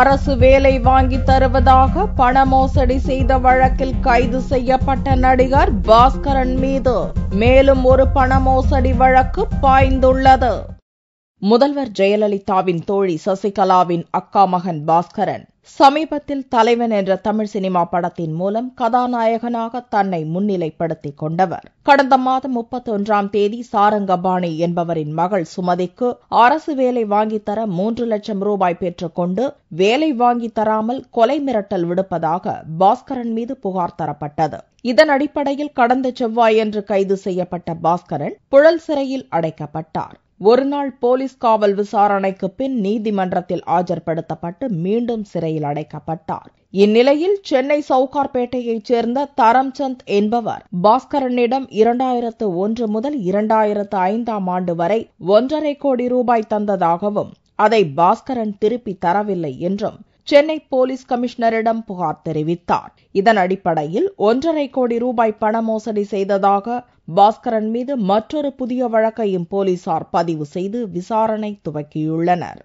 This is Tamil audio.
அரசு வேலை வாங்கி தருவதாக பண மோசடி செய்த வழக்கில் கைது செய்யப்பட்ட நடிகர் பாஸ்கரன் மீது மேலும் ஒரு பண மோசடி வழக்கு பாய்ந்துள்ளது முதல்வர் ஜெயலலிதாவின் தோழி சசிகலாவின் அக்கா மகன் பாஸ்கரன் சமீபத்தில் தலைவன் என்ற தமிழ் சினிமா படத்தின் மூலம் கதாநாயகனாக தன்னை முன்னிலைப்படுத்திக் கொண்டவர் கடந்த மாதம் முப்பத்தி ஒன்றாம் தேதி சாரங்கபாணி என்பவரின் மகள் சுமதிக்கு அரசு வேலை வாங்கித்தர மூன்று லட்சம் ரூபாய் பெற்றுக்கொண்டு வேலை வாங்கி தராமல் கொலை மிரட்டல் விடுப்பதாக பாஸ்கரன் மீது புகார் தரப்பட்டது இதன் அடிப்படையில் கடந்த செவ்வாயன்று கைது செய்யப்பட்ட பாஸ்கரன் புழல் சிறையில் அடைக்கப்பட்டார் ஒருநாள் போலீஸ் காவல் விசாரணைக்கு பின் நீதிமன்றத்தில் ஆஜர்படுத்தப்பட்டு மீண்டும் சிறையில் அடைக்கப்பட்டார் இந்நிலையில் சென்னை சவுகார்பேட்டையைச் சேர்ந்த தரம்சந்த் என்பவர் பாஸ்கரனிடம் இரண்டாயிரத்து ஒன்று முதல் இரண்டாயிரத்து ஐந்தாம் ஆண்டு வரை ஒன்றரை கோடி ரூபாய் தந்ததாகவும் அதை பாஸ்கரன் திருப்பி தரவில்லை என்றும் சென்னை போலீஸ் கமிஷனரிடம் புகார் தெரிவித்தார் இதன் அடிப்படையில் ஒன்றரை கோடி ரூபாய் பண மோசடி செய்ததாக பாஸ்கரன் மீது மற்றொரு புதிய வழக்கையும் போலீசார் பதிவு செய்து விசாரணை துவக்கியுள்ளனர்